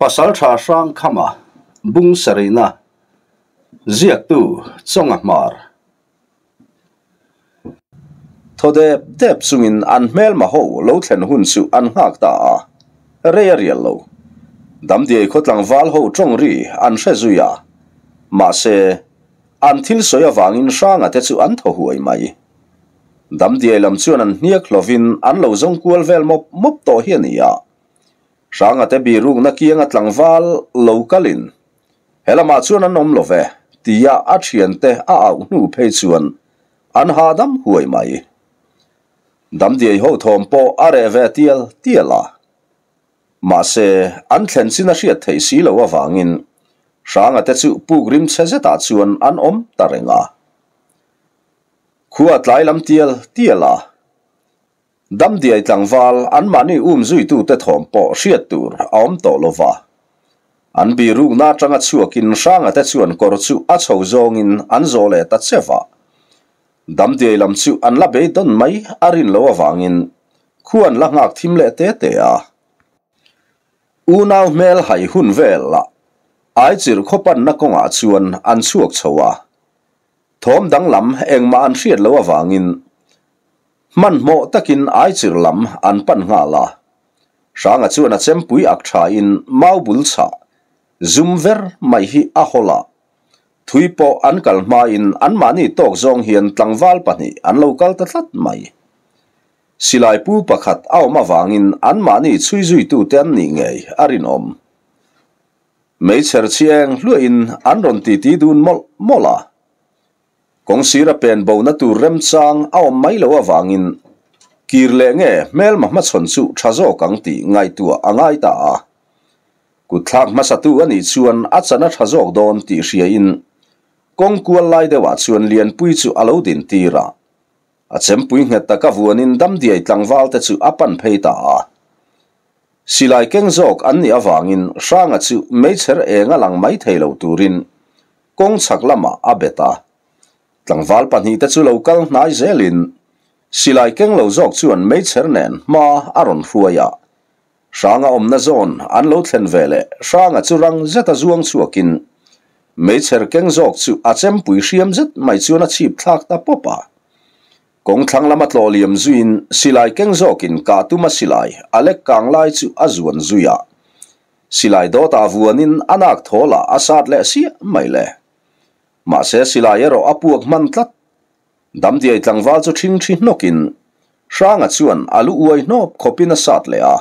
pasal cha shang kama bung sarina ziak tu chong mar thode dep sungin an mel ma ho lo thlen hun su an hak ta a re re lo dam die khotlang wal ho chong ri an she zuya ma se an thil soya wangin shang ate chu an tho huai mai dam die lam chuan an hniak lovin an lo zong kul vel mop mop to hian ya ranga te bi rung na kianga tlangwal lokalin helama mặt xuân om love tia a thian te a au nu phe chuan an ha dam huai mai dam di ho thom po are ve tiel tiela ma se an thlen in. Sáng thei si lo awangin ranga te chu xuân anh chuan an om tarenga khuat làm lam tiel tiela đám dam diai tlangwal an mani um zui tu te thom po hriat tur om lo va anh bi ru na changa chuakin sanga te chuan kor chu a chho zongin an zole ta chewa dam diai lam chu an la be don mai arin lo in awangin khuan la thím lệ le te à u unaw mel hai hun vela ai chir khopan na konga chuan an chua chowa à. thom dang lam mà an xiết lo in man mo takin ai chir lam an pan la sa nga chu na chem pui ak in mau bul cha zum ver mai hi a ma in an ma ni tok zong hian tlang mai silai pu pakhat ma wangin an ma ten ni nge arinom mei cher chiang luin an ron ti ti kong sira pen bo na tu rem chang aw mai lo awangin kir le nge mel ma ma chon chu tha zo kang ti ngai tu angai ta a ku thlak ma sa tu ani chuan a chana tha zo don ti ria in kong kual lai de wa chuan lian pui chu alo din ti ra a chem pui nge ta ka vuan in dam di ai tlang wal te chu apan phei ta a silai keng zok anni awangin ranga chu mei cher e nga lang mai theilo turin kong chak lama abeta à หลังวาลปันฮีแต่ชูโลกัลนายเซลินสิลายเก่งโลจอกชวนไม่เชรเนนมาอารอนฟัวยาช่างอมนาจอนอันโลเทนเวเลช่างจูรังเจตจวงชัวกินไม่เชรเก่งจอกชูอาเจมปุยเชียมเจตไม่ชวนอาชีพทักตาปปะกงทังละมัดโลเลียมจุินสิลายเก่งจอกินกาตุมาสิลายอเล็กกางไลชูอาจวนจุยาสิลายโดตาวัวนินอนักทอละอาซาดเลเสียไม่เล ma se sila yero apuak mantlat dam di ai tlang wal zo ching chi nokin shanga chuan alu uai no kopina sat le a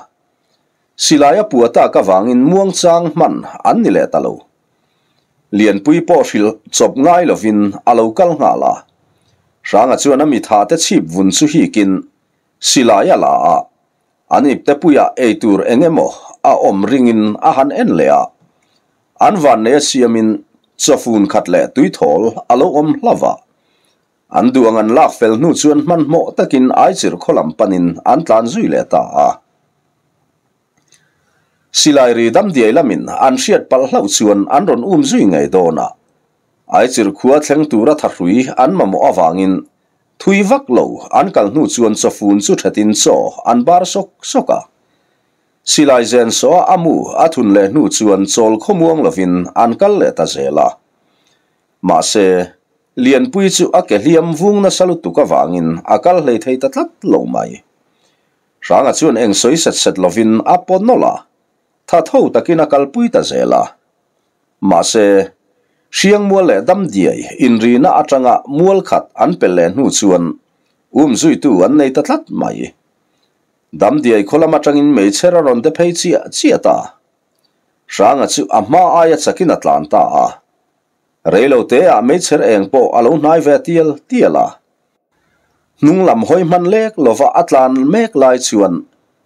sila ya puata ka wangin muang chang man an ni le talo lian pui po shil chop ngai lovin alo kal nga la shanga chuan ami tha te chip vun chu hi kin sila ya la a anip te puya e tur engemo a om ringin ahan en le a an van ne siamin sofun khatle tui thol alo om lava andu angan lak fel nu chuan man mo takin aichir kholam panin antlan zui le ta a silai ri dam di lamin an siat pal hlau chuan an ron um zui ngai dona aichir khua thleng tura tharui an ma mo nu chuan sofun chu thatin cho soka silai zen so amu athun le nu chuan chol khomuang lovin ankal le ta zela ma se lian pui chu a ke hliam vung na salut tu ka wangin akal hlei thei ta tlat lo mai ranga chuan eng soi set set lovin a ponola tha tho takin akal pui ta zela ma se siang mual le dam diai inri na atanga mual khat an pel le nu chuan um zui tu an nei ta tlat mai đám dam dia khol ama tangin me chera ron để phải chia chia ta ranga chu ama aya chakin atlan ta a reilo te a me cher eng po alo nai về ve tiel tiela nung lam hoi man lek Atlanta atlan mek lai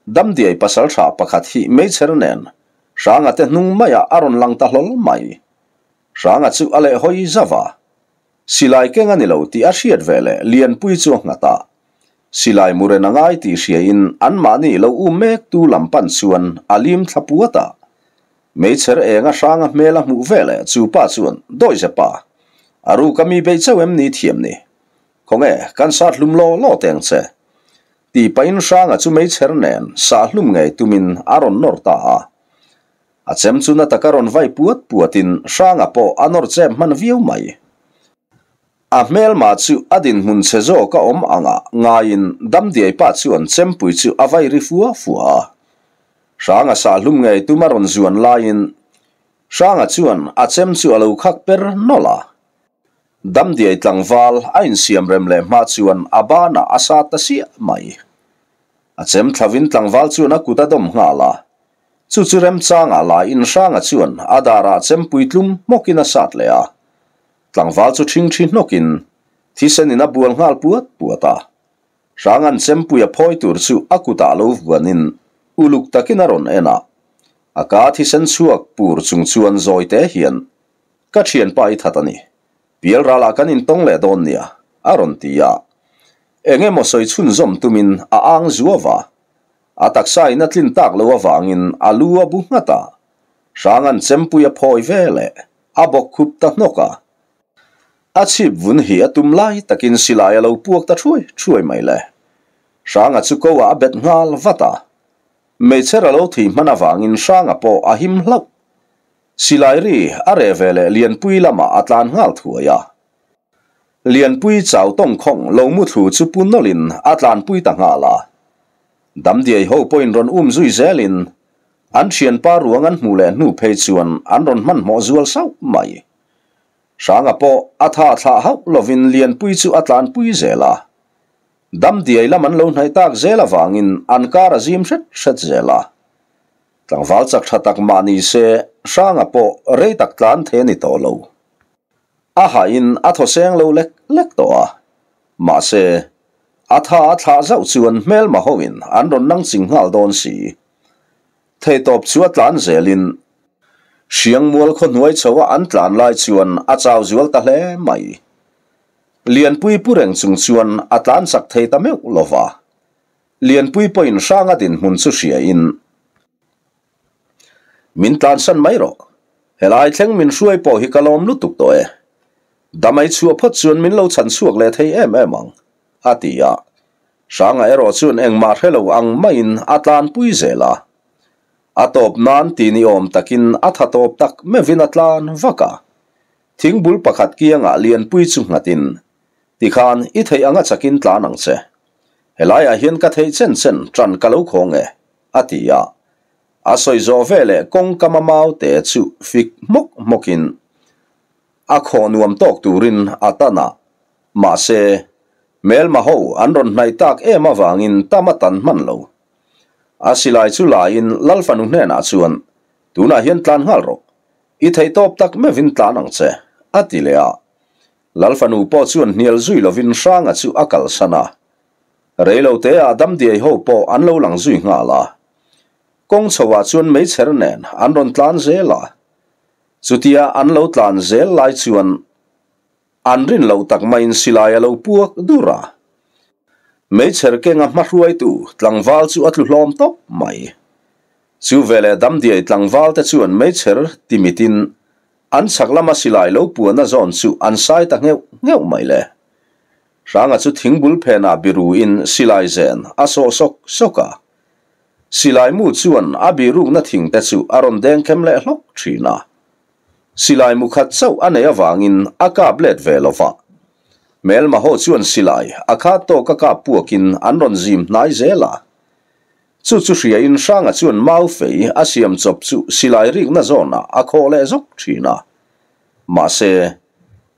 đám đi ai pasal tha pakhat hi me cher nen ranga te nung maya aron lang ta hlol mai ranga chu ale hoi zawa silai kenga ni lâu ti a về vele lian pui chu ngata silai murena ngai ti sia in anmani lo u mek tu lampan suan alim thapuata mecher e nga sanga mela mu vele chu pa chuan doi se pa aru kami be chau em ni thiam ni khonge kan sat lum lo lo teng che ti pain sanga chu mecher nen sa lum ngai tumin aron nor ta a achem chu na takaron vai puat puatin sanga po anor che man viu mai a mema zu adin hun se zo ka om anga ngain damdi pa zu an zempu zu avai rifu fu ha Shanga sa lungai tumaron zuan lain Shanga zuan a zem zu alau kakper nola Damdi ei tlang val ain siam remle ma zuan abana asata si mai A zem tlavin tlang val zuan akuta dom ngala Zu zurem zanga la in shanga zuan adara zempu itlum mokina satlea Shanga val chu thing thi nokin thi sen a bual ngal puat puata rangan sempui phoi tur chu akuta lo vanin uluk takin aron ena aka thi sen chuak pur chung chuan te hian ka thian pai thatani pial rala kan in tong le don nia aron tia enge mo soi chun zom tumin a ang zuwa a taksa in tlin tak lo awangin alua bu ngata rangan sempui phoi vele a bok khup ta noka a chip vun hi atum lai takin silai alo puak ta chui, chui mai le sanga chu ko a bet ngal vata me chera lo thi manawang in sanga po a him hlak silai ri are vele lian pui lama atlan ngal thuaya lian pui chau tong khong lo mu thu chu pun nolin atlan pui ta ngala dam diai ho poin ron um zui zelin an thian pa ruang an mu le nu phei chuan an ron man mo zual sau mai sanga po atha tha ha lovin lien pui chu atlan pui zela dam di ai laman lo nai tak zela wangin ankara zim shat shat zela tang wal chak tha tak mani se sanga po re tak tlan the ni to lo a ha in a tho seng lo lek lek to a ma se a tha tha zau chuan mel ma hoin an ron nang sing hal don si thei top chu atlan zelin siang mual kho nuai chawa an tlan lai chuan a chaw zual ta hle mai lian pui pureng chung chuan a tlan sak thei ta meu lova lian pui poin sanga din hun chu sia in min tlan san mai ro helai thleng min suai po hi kalom tục tội toe mây chu phát chuan min lo chan suak le thei em em ang atia sanga ero chuan engmar helo ang main atlan pui zela atop nan ti ni om takin atha top tak me vinatlan vaka thingbul pakhat kianga lian pui chu ngatin ti khan i thei anga chakin tlanang che helai a hian ka thei chen chen tran kalo khonge atia asoi zo vele kong kamamau te chu fik mok mokin a kho nuam tok turin atana ma se mel ma ho anron nai e ma wangin tamatan manlo lo asilai chu la in lalfanu hne na chuan tuna hian tlan ngal ro i thei top tak me vin tlan ang che ati le a lalfanu po chuan hnial zui lo vin hrang a chu akal sana reilo te a dam dei ho po an lo lang zui nga la kong chowa chuan mei cher nen an ron tlan la. chutia an lo tlan zel lai chuan an rin lo tak main silai lo puak dura mấy meicher cái ngắm mắt ruồi tu tlangwal chu atlu hlom top mai chu vele mấy dia tìm te chuan meicher timitin an saklama silai lo puana zon chu anh sai ta ngeu ngeu mai le ranga à chu thingbul bi ru in silai zen aso à sok soka silai à. mu chuan abiru na thing te chu aron đen kem le na, thina silai mu khát sâu khat chau ane awangin aka blet velova mel ma ho chuan silai akha to ka ka puakin an ron zim nai zela chu chu hria in sanga chuan mau fei a siam chop chu silai rik na zona a kho le zok thina ma se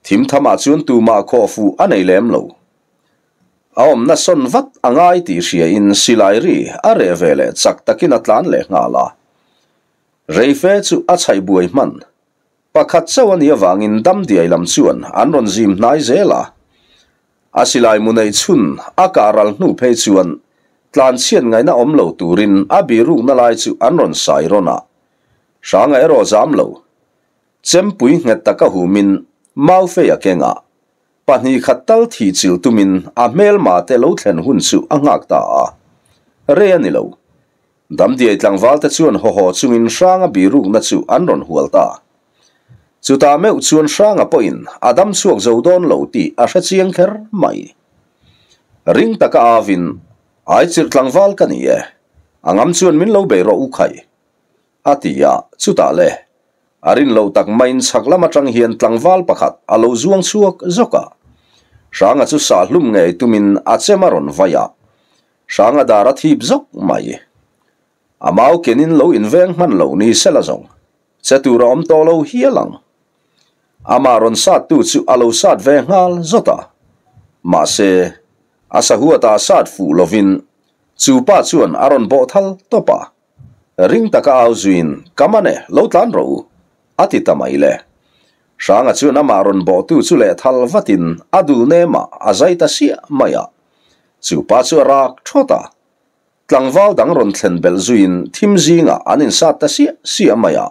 thim thama chuan tu ma kho fu anei lem lo aom na son vat angai ti hria in silai ri a re vele chak takin atlan le nga la reife chu a chai buai man pakhat chawan ia wangin dam diai lam chuan an zim nai zela asilai munei chun akaral nu phe chuan tlan chien ngai na omlo turin abiru na lai chu anron sai rona sanga ero zamlo chem pui nge taka hu min mau fe ya kenga pani khatal thi chil tumin a mel ma te lo thlen hun chu angak ta a re ani lo dam die tlang wal ta chuan ho na chu anron hual ta chúng ta mới meu sang hranga poin adam xuống dầu don lo ti a hre chiang kher mai ring taka avin ai chir tlangwal ka ni e, anh em chuan min lâu bề ro u khai atia chu ta le arin lo tak main saklama tang hian tlangwal pakhat alo zuang suak zoka hranga chu sa hlum nge tumin a chemaron vaya hranga dara thip zok mai amao kenin lo inveng man lo ni selazong chatura om to lâu lo hialang amaron sát tu chu alo sat ve ngal zota mà se asa ta sát fu lovin chu pa chuan aron bo thal topa ring taka au zuin kamane lo tan ro ati tamai le sanga chu na maron bo tu chu le thal vatin adul ne ma azaita sia maya chu pa chu rak thota tlangwal dang ron thlen bel zuin thim zinga anin sat ta sia sia maya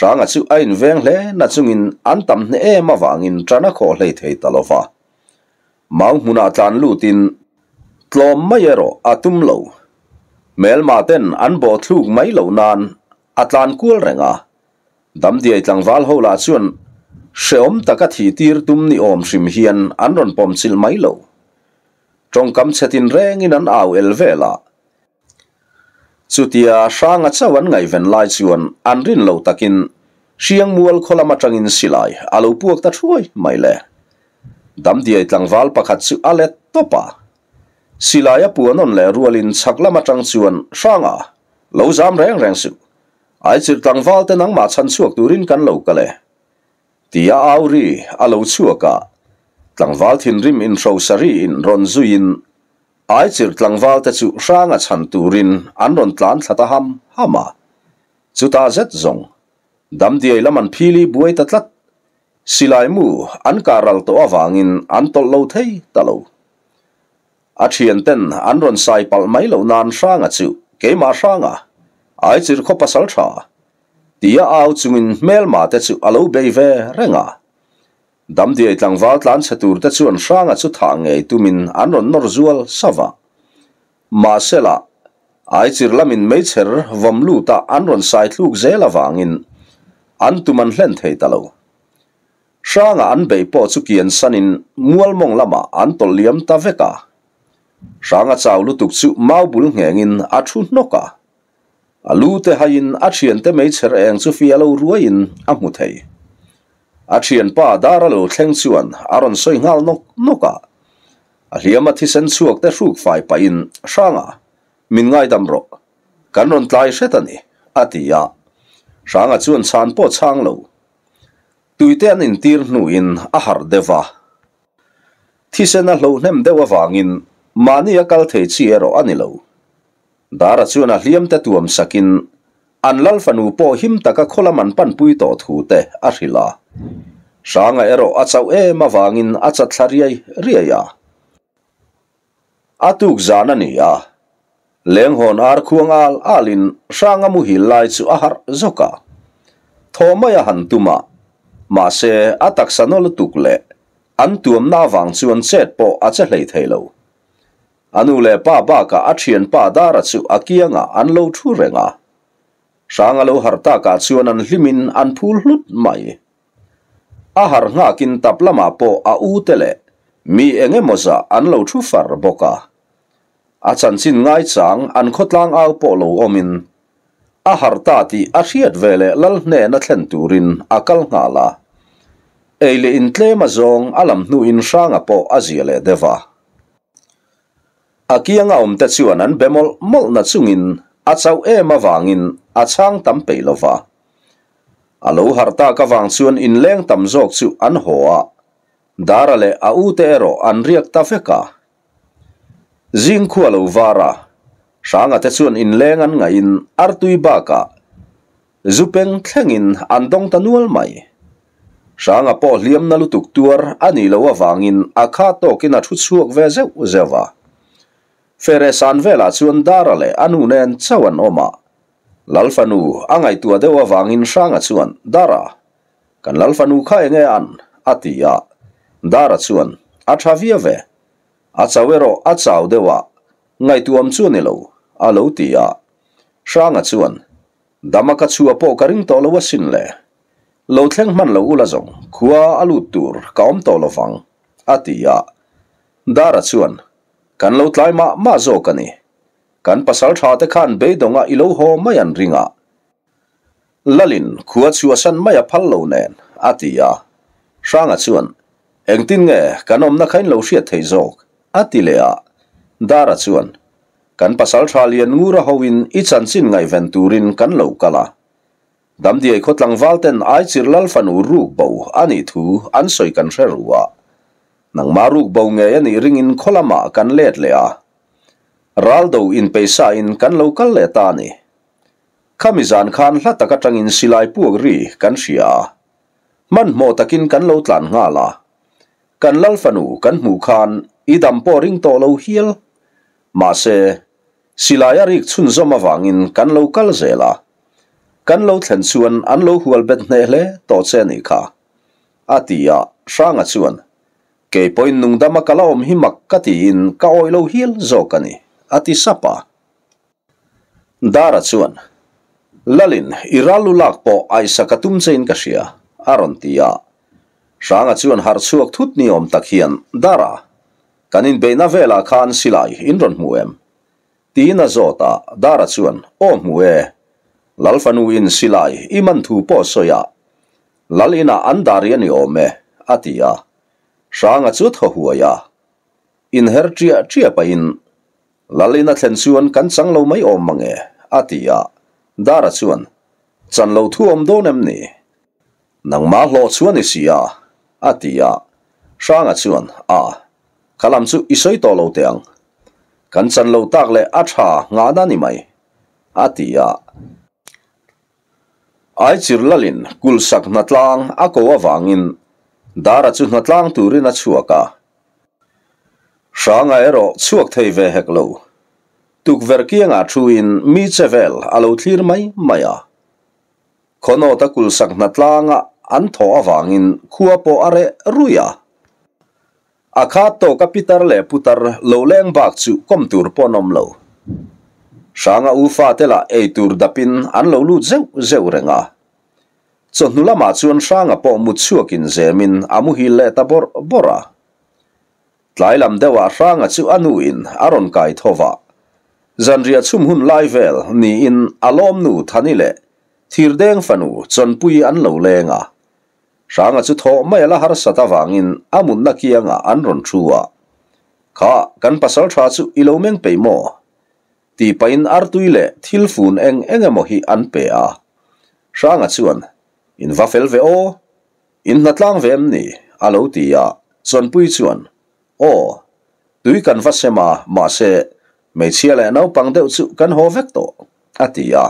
sáng rang a chu a in veng hle na chungin an tam hne em awangin tana khaw hlei thei talova mau hmuna tlan lutin tlom mai ero atum lo mel ma ten an bo thluk mai lo nan atlan kul renga dam diai tlang wal ho la chuan sheom cắt thi tir tum ni om sim hiền ăn ron pom chil mai lẩu, trong kam tin rengin in ăn el vela Tsu tia nga tsa wan ven lai tsu wan an rin lau takin shi mual muwal kola machang in silai alu puak tat huay mai le. Damdia i tlangval pakat tsu alet topa. Silai apuanon le rualin chakla matang tsu wan nga lau zam reng reng su. Aicir tlangval tenang maachan tsuak turin kan lau kale. Tia auri alu tsuaka. Tlangval tinrim in chousari in ron zuyin ai chir tlangwal te chu ranga chan turin an ron thà thlata ham hama à? chuta zet zong dam diai laman phili buai ta tlat silai mu an karal to awangin an tol lo thei talo a thian tên anh ron sai pal mai lo nan ranga chu ke ma ranga ai chir kho pasal tiếc áo chúng chungin mel ma te chu alo về ren renga đám dam di tlang wal tlan satur ta chu an hranga chu tha nge tumin an ron nor zual sawa ma sela ai chir lamin mai cher vom lu ta an ron sai thluk zela wangin an tuman hlen thei talo hranga an bei po san in mua mual mong lama an tol liam ta veka hranga chaw lu tuk chu mau bul ngengin a thu noka alu te hain a thian te mai cher phi chu fialo in a mu thấy a thian pa dara lo thleng chuan aron soi ngal nok noka à. a hliama thi sen chuak te hruk fai pa in hranga min ngai dam ro kan ron tlai hretani atia hranga chuan chan po chang lo tuite an in tir hnu in a har dewa thi sen a hlo hnem dewa wangin mani a kal thei chi ero ani lo dara chuan a hliam te tuam sakin an lal fanu po him taka kholaman pan pui to thu te a hrila Sanga ero atsau e mavangin atsa tlariai ria ya. Atuk zana ni ya. Lenghon ar kuangal alin sanga muhi laitsu ahar zoka. Thoma ya hantuma. Mase ataksanol tukle. Antuam na vang tsuan tsetpo atsa leit heilau. Anu le pa ba ka atxien pa dara tsu akia nga anlo tu renga. Sanga lo harta ka an tsuanan limin anpul lut mai. Sanga Ahar har nga kin tap lama po a u tele mi enge moza an lo thu far boka a chan chin ngai chang an khotlang au po lo omin Ahar har ta ti a hriat vele lal hne na thlen turin a kal nga la eile in tle ma zong alam nu in sanga po aziale deva akianga omte chuan an bemol mol na chungin achau ema wangin achang tam peilova a lo harta ka wang chuan in leng tam zok chu an hoa dara le a u te ro an riak ta feka jing khua lo wara sanga te chuan in leng an ngai in ar tui ba ka zupeng thlengin an dong tanual mai sanga po hliam na lutuk tuar ani lo wangin a kha to kin a thu chuak ve ze u zewa fere san vela chuan dara le anu nen chawan oma lalfanu a ngaihtua deu avângin hrânga chuan dara kan lalfanu khai e nge an a ti a dara chuan a ṭhavia ve a chau erawh a chau deuh ah ngaituam chu a ni lo a lo ti a hrânga chuan dama ka chuapaw ka ring tawh lo a sin le lo thleng hman lo ula zawng khua a lût tûr ka awm taw lo vang a ti a dara chuan kan lo tlai mah mahzawk a ni kan pasal chaate khan be donga er ilo ho mayan ringa lalin khuwa chuwa san maya phallo nen atiya sanga chuan engtin nge kanom na khain lo sia thei jok atilea dara chuan kan pasal thalian ngura hoin i chan chin ngai venturin kan lo kala dam di ai khotlang walten ai chir lal fanu ru bo ani thu an soi kan sherwa nang maruk bo nge ani ringin kholama kan let lea le Raldo in paisa in kan local le ta ni. Kamizan khan la takatang silai puag ri kan siya. Man mo takin kan lo tlan nga la. Kan lalfanu kan mu khan idam po ring to lo hiel. Masе, silaya rik chun zoma vang in kan local ze la. Kan lo tlan chuan an hual bet ne le to che ni ka. Ati ya, sa chuan. Kei poin nung damakala om himak kati in ka oi lo hiel zo ati sapa. Dara chuan, lalin iralu lakpo ay sakatum chayin kasiya, arantiya. Sanga chuan har chuak thut niyom dara, kanin beina kaan silay inron muem. Tiina zota, dara chuan, om lalfanuin silay imantu soya. Lalina andarian yome, atiya. Sanga chuat hohuaya. Inher chia lalina thlen chuan kan chang lo mai om mange atia dara chuan chan lo thu om don ni nang ma lo chuan ni sia atia sanga chuan a kalam chu isoi to lo teang kan chan lo tak le a tha nga na ni mai atia ai chir lalin kul sak natlang a ko wa dara chu natlang turin a chuaka Sáng Sanga ero chuak thei ve hek lo. Tuk ver kia nga chuin mi chevel alo thlir mai maya. Kono takul sak natlanga antho awangin kuapo are ruya. Akato kapitar le putar lo leng bak chu komtur ponom lo. là ai tour đáp dapin an lo lu zeu zeu renga. Chon nulama sáng sanga po mut chuakin zemin amuhi le tabor bora. Leilam dewa Ranga zu anuin Aronkai towa. Zandria zum hun Leiwel ni in Alomnu tanile, Thir dengfanu zon pui anlaulenga. Ranga zu to meela har satawang in amun nakianga anron chua. Ka gan pasal tra zu ilomeng peimo. Di pain artuile tilfun eng engemohi anpea. Ranga zuan, in wafelwe o? In natlang vemni, alo diya, zon pui zuan. ô tùy cần phát xe mà mà xe mấy chia lẽ nấu bằng đều chịu cần hô vét tổ à tì à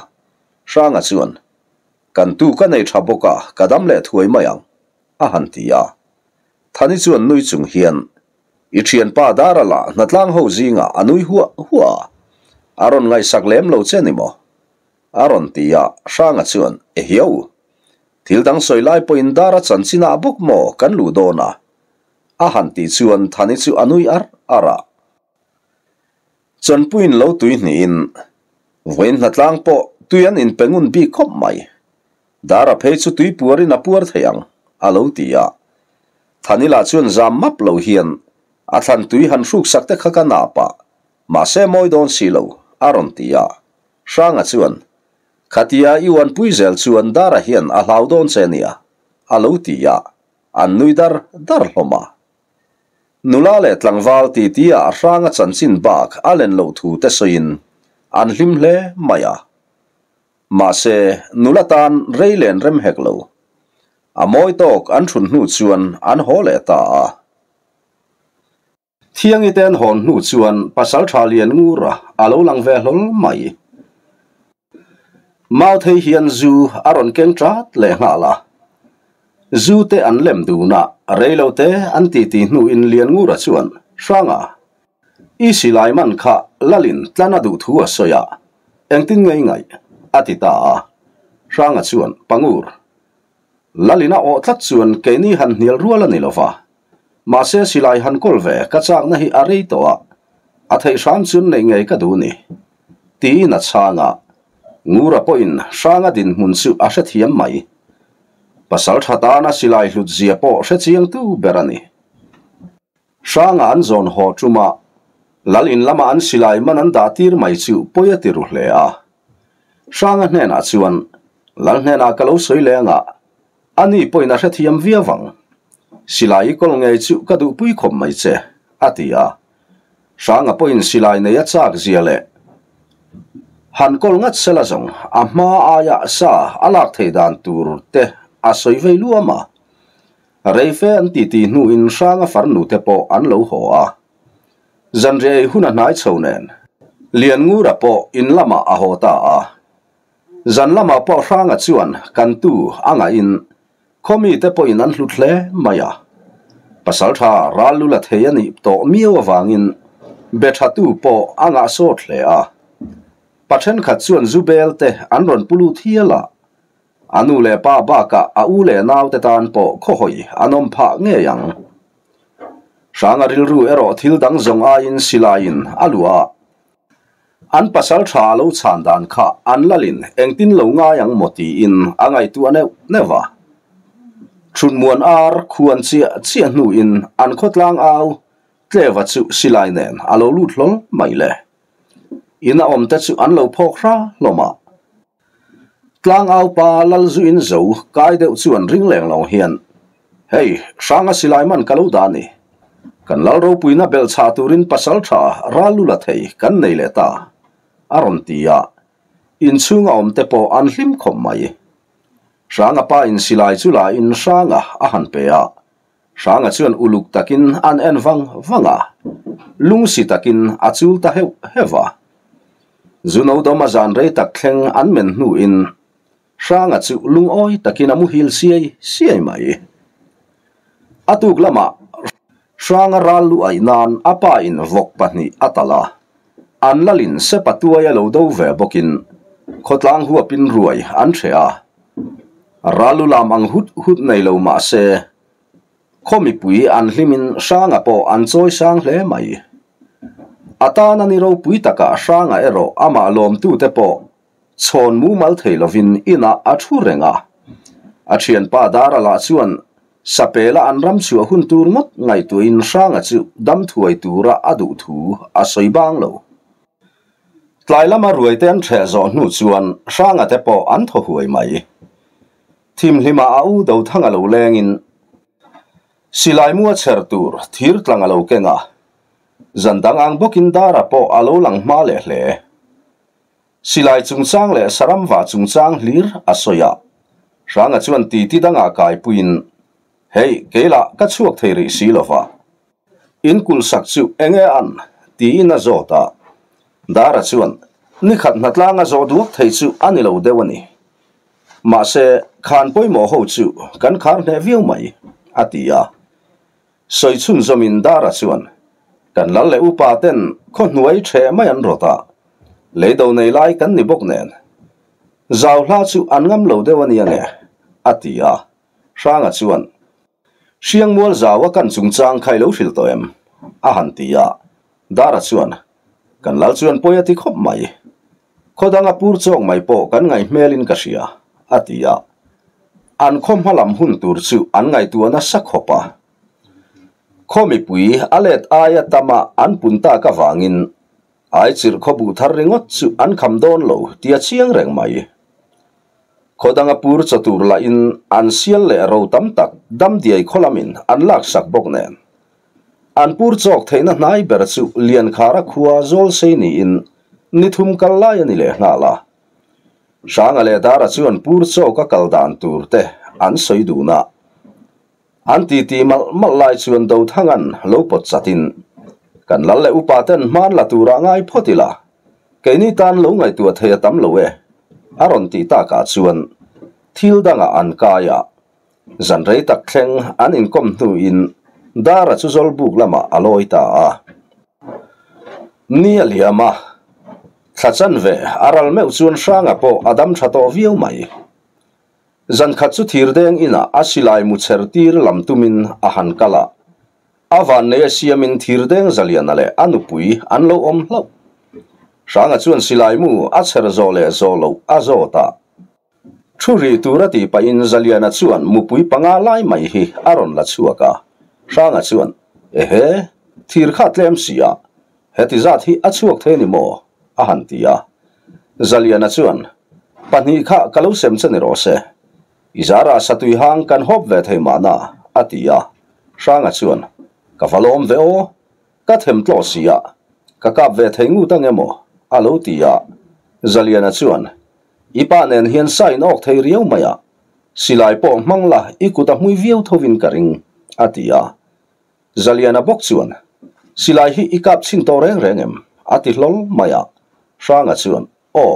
sang à chuyện cần tu cái này chả bốc cả cả đám lệ thuế mà yang à. à hẳn tì à thani chuyện nuôi chung hiền ít chuyện ba đá ra là nát lang hậu gì ngà anh à nuôi hua hua aron à ngay sắc lém lâu chân mà aron tì à sang à chuyện hiểu thiếu đăng soi lại poin đá ra chân xin à bốc mò cần lù đồ na a han ti chuan thani chu anui ar ara chon puin lo tui ni in voin natlang po tuian in pengun bi khop mai dara phei chu tui puarin a puar theyang alo tia thani la chuan zam map lo hian a than tui han hruk sakte kha ka na pa ma se moi don si lo aron tia sanga chuan khatia iwan puizel chuan dara hian a hlau don chenia alo tia an nui dar dar hloma nula le tlangval ti ti a chân chanchin bạc, alen lo thu tê soin an hlim lê maya ma se nula tan reilen rem hek lo a moi tóc an thun nụ chuan an ho lệ ta a thiang i ten hon hnu chuan pasal tha lian ngura alo lăng ve hlol mai mau thấy hiền zu aron trát trat le ngala dù thế anh làm du na rồi reilo te an ti ti nu in lian ngu ra chuan hranga i silai man kha lalin tlana du thu a soya à, ngai ngai atita hranga chuan pangur lalina o tlat chuan ke ni han hnial ruala ni lova ma se silai han kol ve ka chak na hi a rei to a a thấy sáng chun nei ngai ka du nè, ti na changa ngura po in hranga din mun chu a hre thiam mai pasal thata na silai hlut zia po se tu berani sang an zon ho chuma lal in lama an silai manan da tir mai chu poya tiru hle a sang an na chuan lal hne na kalo soi le nga ani poina se thiam via wang silai kol ngei chu ka du pui khom mai che atia sang a poin silai ne ya chak zia le han kol ngat selajong ama aya sa alak theidan tur te asoi vei luoma. Rei fe an titi nu in saanga farnu te po an lau hoa. Zan rei huna nai chounen. Lien ngura po in lama aho taa. Zan lama po saanga chuan kan tu anga in. Komi te po in an lutle maya. Pasal tha ra lulat heyan ipto miyawa vangin. Betatu po anga sotle a. Pachen ka chuan zubelte anron pulut hiela. Pachen ka chuan zubelte anron pulut hiela. อนุเลปาบากะอูเลนาวเตตานโพคอฮอยอนอมพะเงยัง n างอริลรูเอโรทิลดังจงอาอินสิลาอินอาลัวอันปะซัลชาโลชานดานคาอันลาลินเองตินโลงายังมอตีอินอังไอตุอะเนวะชุนมวนอารควัเียเียนูอินอันคดลางอาวุิลานนอลลูลงไมเลอินอมุอัน tlang au pa lal zu in zo kai deuh chuan ring leng lo hian hei sanga silai man kalo da ni kan lal ro puina bel cha turin pasal tha ralu la thei kan nei le ta aron tia in chunga om te po an hlim khom mai sanga pa in silai chu la in sanga a han pe a sanga chuan uluk takin an en wang wanga si takin achul ta heu hewa zuno do ma zan an men nu in ranga chu lung oi khi nào hil siai siai mai atuk lama ranga ral lu ai nan apa in vok pani atala à, an lalin se patuaya lo do ve bokin khotlang hu pin ruai an thea à. ralu lam ang hut hut nei lâu mà se khomi pui an hlimin ranga po an soi sang hle mai atana à, ni ro pui taka ranga ero ama lom tu te po chon mu mal là lovin ina a thu renga a thian pa dar ala chuan là anh ram chu hun tur ngot ngay tu in sanga chu dam thuai tura adu thu a soi bang lo tlai lama ruai ten the zo nu chuan sanga te po an tho huai mai thim lima a u do thanga lo leng in silai mua cher tur thir tlanga lo kenga zandang ang bokin dara po alo lang ma le hle Silai chung chang le saram va chung chang lir a soya. Sa ngat chuan ti ti da ngakai puin. Hei, kei la ka chuok thai ri si lo va. In kul sak chu enge an, ti i na zho ta. Da ra chuan, ni khat nat zo ng a zho duok thai chu an ilo Ma se khan poi mo ho chu, kan khar ne viu mai, a ti ya. Soi chun zomin da ra chuan, kan lal le upa ten, kon nuay tre mai an ro ta. lấy đầu này lại cắn nị bốc nè rào la chu ăn ngâm lâu đeo anh nè à tì à sang à chuan siang mua rào căn sung trang khai lâu phil tụi em à hẳn tì à đa ra chuan cần lal chuan poya tì khóc mày khó đang à pur chong mày po cần ngày mailin cả xia à tì à an khom halam hun tur chu an ngai tu na sak khopa khomi pui alet aya tama an punta ka wangin ai chỉ có bù thar ringo chu an kham don lo tia chiang reng mai khodanga pur chatur la in an sial le ro tam tak dam diai kholamin an lak sak bok ne an pur thấy nó nai ber chu lian khara khuwa zol se ni in nithum kal la yani Sáng hna la ra le dara chu an pur chok ka kal dan tur te an soi du na an ti ti mal mal lai chuan do thangan lo pot chatin kan lal le upa tên man la tura ngai photila keini tan lo ngai tu the tam lo e aron ti ta ka chuan thil danga an kaya zan rei tak thleng an in công tu in dara chu zol buk lama aloi ta a à. ni aliama à thachan ve aral me chuan sanga po adam thato viu mai zan khachu thir deng ina asilai à, mu chertir lam tu min ahan kala avan nei a siam in thir deng zalian ale anu pui an lo om hlo ranga chuan silai mu a chher zo le zo lo a zo ta thu ri tu ra ti pa in zalian a chuan mu pui panga lai mai hi aron la chuaka ranga chuan ehe thir kha tlem sia heti zat hi a chuak the ni mo a hantia. tia zalian a chuan pani kha kalo sem chani ro se izara satui hang kan hop ve thei mana atia ranga chuan ka valom ve o ka them tlo sia ka kap ve thengu tang emo alo tia zaliana chuan ipa nen hiện sai nok thei riau maya silai po mangla ikuta hui viau thovin karing à atia zaliana bok chuan silai hi cặp ikap chin to reng rengem à mày, hlol maya ranga chuan o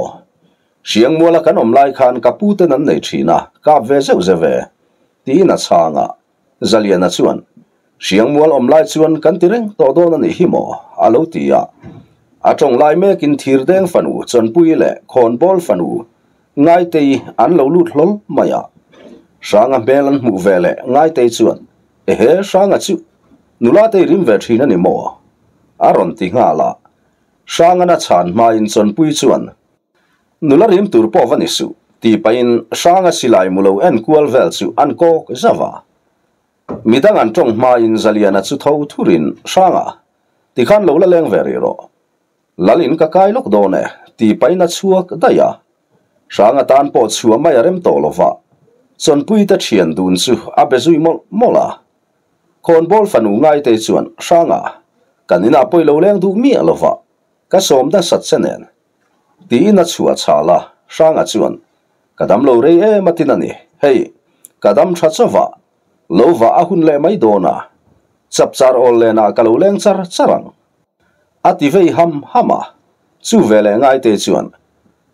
siang mua la kan om lai khan kapu te nan nei thina ka ve zeu ze ve ti na changa zaliana chuyện siang mual om lai chuan kan ti reng to don ani hi mo a lo ti a a tong lai me kin thir deng fanu chon pui le khon bol fanu ngai te an lo lut hlol maya sanga belan mu vele ngai te chuan e he sanga chu nula te rim ve thin ani mò, à ron ti nga la sanga na chan ma in chân chon pui chuan nula rim tur po vani su ti pain sanga silai mulo quay về vel chu an ko zawa Mi ta ngan tiong maa inza liya na tsu tau tu rin, shanga, di kan lau la lang veri ro. Lali nga kai lukdo ne, di pai na tsuwa kada ya, shanga taan po tsuwa maya rem to lo va, zon pui ta txien du nzu, abe zui mol, mola. Kon bol fan u ngay de zon, shanga, kan ina pui lau lang du lo va, ka som dang satsa nen. Di ina tsuwa ca la, shanga zon, ka tam re e matina hei, ka tam lova a hun le mai dona sapsar ol le na kalo leng sar sarang ati vei ham hama chu vele ngai te chuan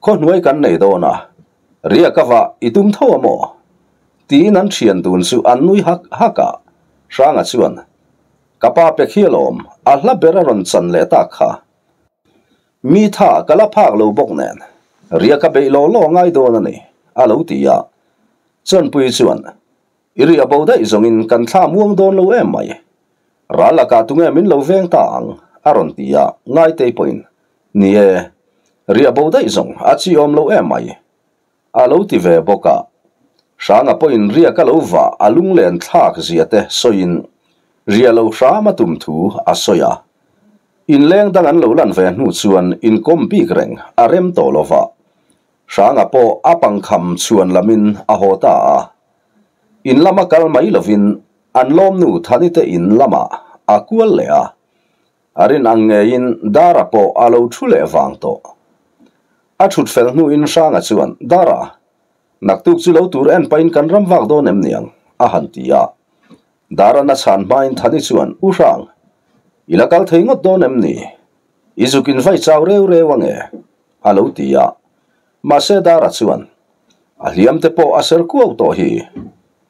kho nuai kan nei dona ria kawa itum tho mo ti nan thian dun su an nui hak haka ranga chuan kapa pe khilom a hla bera ron chan le ta kha mi tha kala phak lo bok nen ria ka be lo lo ngai dona ni alo ti ya chon pui chuan iri abawda isongin kan tha muang don lo em mai ra la ka tunga min lo veng ta ang aron tia ngai te poin ni e ri abawda isong a chi om lo em mai a lo ti ve boka sa nga poin ri ka lo va a lung len thak zia te so in ri lo sa ma tum thu a so ya in leng dangan lo lan ve nu chuan in kom bi greng a rem to lo va sa nga po apang kham chuan lamin a ho ta a in lama kal mai lovin an lom nu thani te in lama akual lea a arin ange in dara po alo chule le wang to a chut fel nu in sang sanga chuan dara nak tuk chu lo tur en pain kan ram wak do nem niang a han ti a dara na chan main thani chuan u rang ilakal thengot do nem ni izukin vai chaw reu reu ange alo ti a ma se dara chuan a liam te po aser ser to hi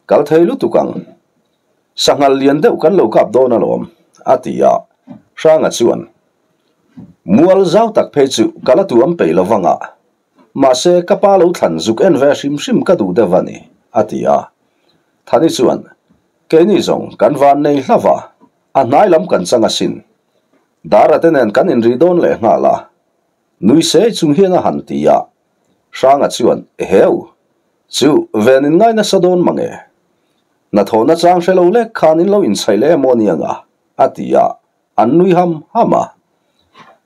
kal thei lu tukang sangal lian deuh kan lo kap dawn a lawm atia hranga chuan mual zau tak phei chu kala tuam pei lovanga mase kapa lo than zuk en ve shim shim ka du devani atia thani chuan keni zong kan van nei hlava a hnai lam kan changa sin dara anh kan in ri don le ngã la nui se chung hian a han tia hranga e chuan eheu chu venin ngai na sadon mange na thawna chang hre lo le khanin lo in chhai le maw ni anga a tia an nui ham hama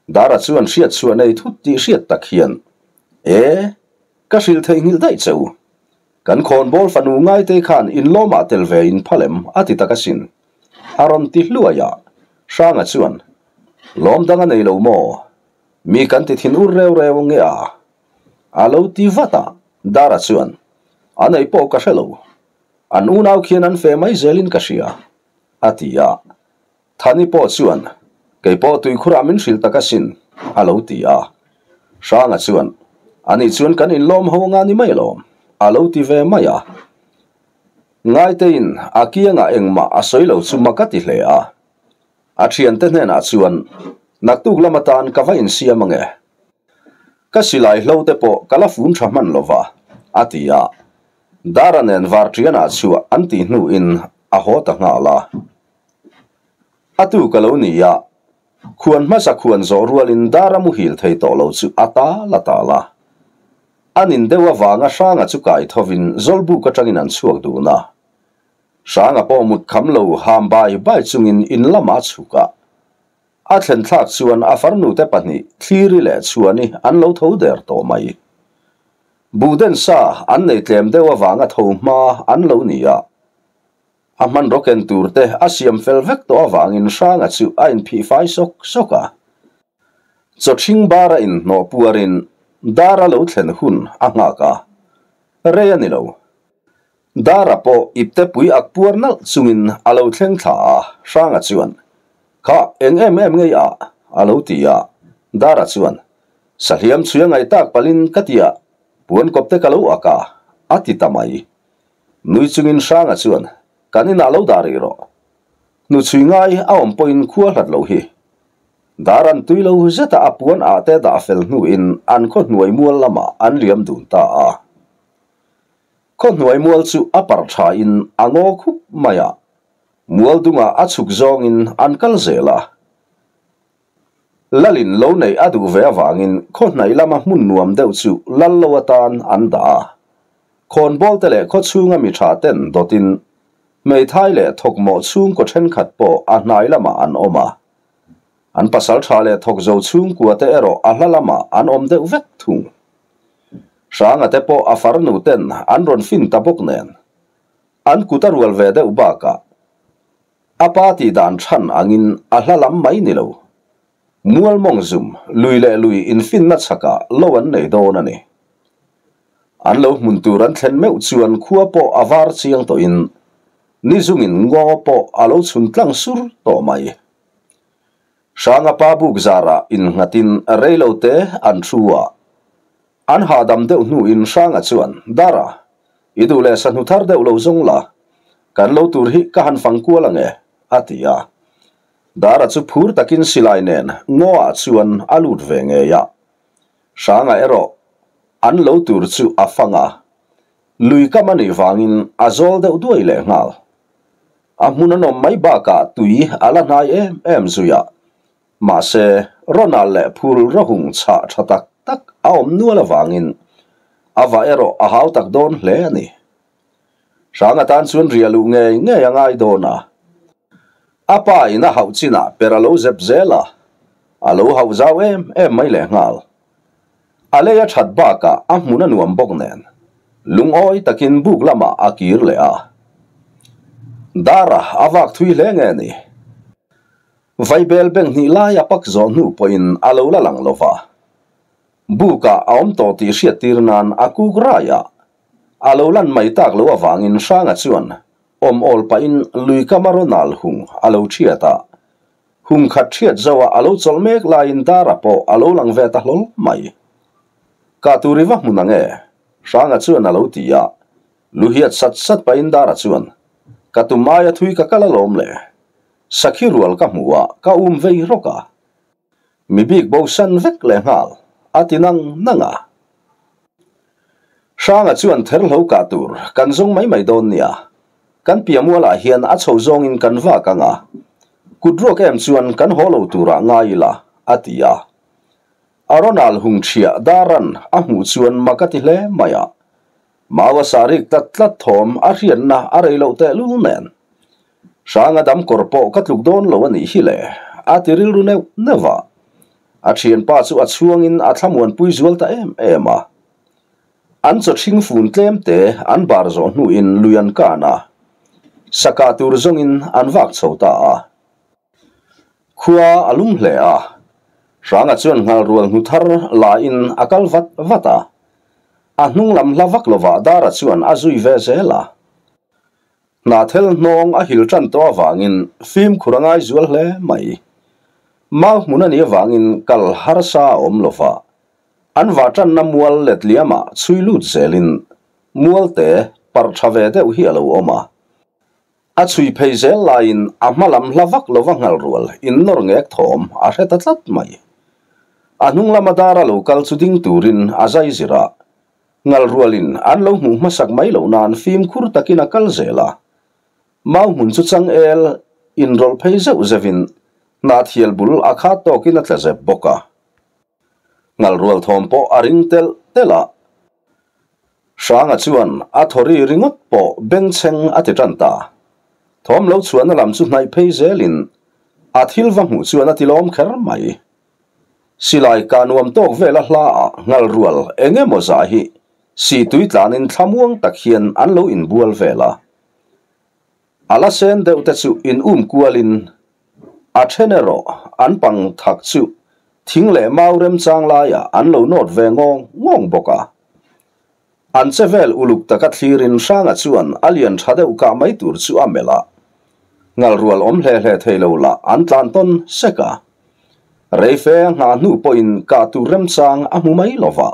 dara chuan hriat chuan ei thut ti hriat tak hian e ka hril thei ngil dai cheu kan khon bol fanu ngai te khan in loma tel ve in phalem ati takasin aron ti hluaya sanga chuan lom danga nei lo mo mi kan ti thin ur reu reu nge a alo ti vata dara chuan anei po ka hrelo an nau khian an fe mai zelin kashia atia thani po chuan ke po tui khuramin sil sin alo tia sanga chuan ani chuan kan in lom honga ni mai lom alo ti ve a ngai te in akianga engma asoilo chuma ka ti hle a a thian te hnen a chuan naktuk lamatan kava in siamange ka silai te po kala fun thaman lova atia daranen vartriana chu anti nu in a ho ta nga la atu kaloni ya khuan ma sa khuan zo rualin daramu hil thei to lo chu ata la ta la anin dewa wa nga sha nga chu kai thovin zolbu ka tangin an chuak du na sha nga po mu kham lo ham bai bai chungin in lama chu ka a thlen thak chuan a farnu te an lo tho der bu den sa an nei tlem de wa wang at home ma an lo ni ya a man ro ken tur te a siam fel vek to wang in sa nga chu ain pi fai sok soka zo ching bara in no puarin dara lo thlen hun a nga ka re ani lo dara po ip te pui ak puar na chungin a lo thleng tha sa nga chuan ka eng em em nge ya a lo ti ya dara chuan sahiam chuyangai tak palin katia puan kopte kalau aka ati tamai nui chungin sanga chuan kanina lo dari ro nu chuingai a om poin khua hlat lo hi daran tuilo zeta apuan ate da fel nu in an khot nuai mual lama an liam dun ta a khot nuai mual chu apar tha in ango khup maya mual dunga achuk zong in an kal zela lalin lo nei adu ve awangin khon nei lama hmun nuam deuh chu lal lo atan an da khon bol te le kho chunga mi tha ten dotin mei thai le thok mo chung ko then khat po a nai lama an oma an pasal tha le thok zo chung ku te ero a hlalama an om deuh vek thung sanga te po a far nu ten an ron fin tabok nen an kutar wal ve deuh ba ka apati dan chan angin a hlalam mai ni lo nual mong zoom lui le lui in fin na chaka à, lo an nei do na ni an lo mun tur an thlen meu chuan khua po avar à chiang to in ni zung in ngo po alo à chun tlang sur to mai sanga pa buk zara in ngatin reilo te an thua an ha dam deuh nu in sanga chuan dara idu le san hu thar deuh lo zong la kan lo tur hi ka han fang kua la atia dara chu pur takin silainen, ngoa chuan alut venge ya sanga ero an lo tur chu afanga lui kamani vangin azol deuh ngal Ahmunan hmun mai baka tui ala hnai e, em em zuya ma se ronal le rohung cha tha tak tak a nuala ero ahautak don leani. sanga tan chuan rialu nge nge angai dona apa ina hau china peralo zep zela alo hau zau em em mai le ngal ale ya that ba ka a hmuna nuam bok nen lung oi takin buk lama akir le a dara avak thui le nge ni vaibel beng ni la ya pak zo nu poin alo la lang lova buka om to ti hriat tir nan aku graya alo lan mai tak lo awangin sanga chuan อมอลปินลุยกามารนัลฮุงอาลูเชียตาฮุงขัดเชียดจาวอาลูจอลเมกลายินดาราโปอาลูลังเวตาลลไม่กาตูริวะมุนังเอช่างกัจวนอาลูตียาลุยัดสัดสัดไปินดาราจวนกาตูมายาทุยกักลาลอมเลสักฮิรุลกามัวกาอุมเวยรกามีบิกบอสันเวกเลงาลอาตินังนังอ่ช่างกัจวนเทิร์ลฮูกาตูร์กันซงไม่ไม่โดนเนีย kan piamualah hian a chho zawngin kan vakanga kutruak em chuan kan hawlo turah ngaila a ti a aronal hung thia daran a hmu chuan makati hle maya mawa sarik tat tlat thawm a hrianna a reilo te lu nen sanga dam korpo ka tluk dawn lo ani hi le a tiril ru neu newa a thian pa chu a chhuangin a thlamuan pui zual ta em em a an chaw thing fun tlem te an bar zo hnu in luyan kana sakatur zongin an vak chau ta a. Khua alum le a. Ranga chuan ngal ruang nuthar la in akal vat vata. A nung lam la vak lova dara chuan azui ve ze la. Na thel nong a hil chan toa vangin fim kurangai zuel le mai. Mal muna ni vangin kal harsa om lova. An vatan na mual let liama chui lut zelin. Mual te par chave deu hielu omaa. a chui phei zel lain a hmalam hlavak lova ngal rual in nor ngek thom a hreta tlat mai a lama dar lo kal ding turin a zai zira ngal rualin an lo mu masak mai lo nan fim khur takin a kal zela mau mun chu chang el in rol phei zeu zevin na thiel bul a kha tokin a tla zep boka ngal rual thom po a ring tel tela sanga chuan a thori ringot po bengcheng a ti tanta ทอมเลส่วนลำสุดนยเพย์เซลินอาทิลวังหู่วนอาทิลอมเคอร์ไม่สิไลการวมตกเวลาลาเงลรัวเองเมอซาฮิสิตุยตานินทามวงตะเคียนอันเลวอินบัวเวลาอาลาเซนเดอเตสุอินอุ้มกัวลินอาเชเนโรอันปังทักสุทิ้งเหล่มาเริ่มจางลายอันเลวโนดเวงงงงบกาอันเซเวลอุลุกตะกัดทีรินสร้างอจวนอเลียนชาเดอุกามัยตูรสุอเมลางารวลอมเล่เล่ทลลาอันจันต้นสกะเรเฟงานูปอินกาตูเรมซังอามุไมลวะ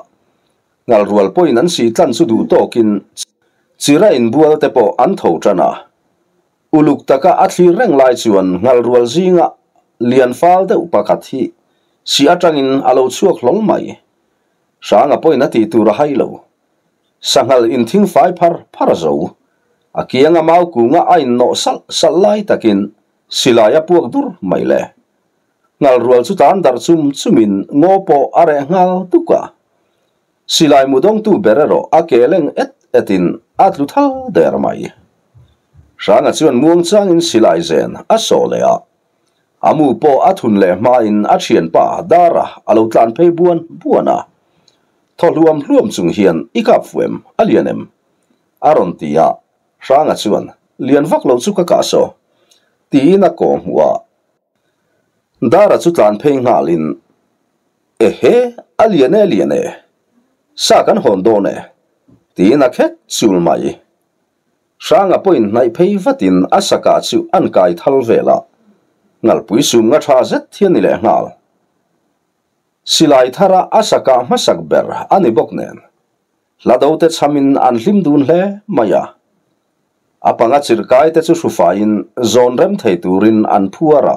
งารวลปอินนั้นสีจันสุดูโตกินสีไรนบัวเตปออันทูจนาอุลุกตะกะอัีเร่งไล่ชวนงารวลซิงะเลียนฟาลเดอุปกัดที่สีอาจังอินอาลูชวกหลงไม่สางะปอยนัตีตูระไฮโลสังหลอินทิงไฟพาร์พาร์โซ akianga mau nga ay no sal salai takin ya puak dur mai le ngal rual chu dar sum sumin ngopo are ngal tuka silai mudong tu berero akeleng et etin atlu thal der mai ranga siwan muang sangin in silai zen a amu po athun le main in pa dara alo tlan buan buana toluam luam chung hian ikap fuem alianem aron ranga chuan lian vak lo chu ka ka so ti na ko hua dara chu tlan phei nga lin eh e he aliane aliane sao kan hon do ne tí na khét chul mai cái poin nai phei vatin asaka chu an kai thal vela ngal pui su lại thà ra thian ni le ngal silai thara asaka bốc ber ani đâu tết xem chamin an hlim dun hle maya apanga cirkai te chu fain zon rem thei turin an puara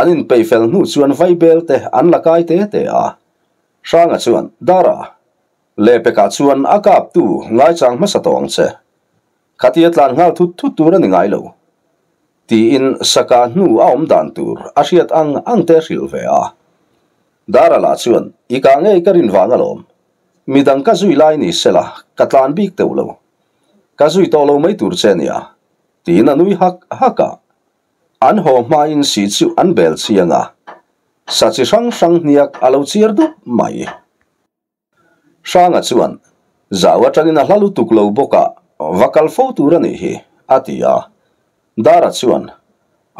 anin peifel nu chuan vai bel te an lakai te te a sanga chuan dara le peka chuan akap tu ngai chang ma satong che khatiat lan ngal thu thu turan ngai lo ti in saka nu aom dan tur asiat ang ang te ril ve a ah. dara la chuan ikangai karin wangalom midang ka zui lai ni sela katlan bik te ulaw kasui tolo mai tur chenia tin anui hak haka an ho ma in si chu an bel chianga sachi sang sang niak alo chier du mai sanga chuan zawa tangina a hlalu tuklo boka vakal fo turani hi atia dara chuan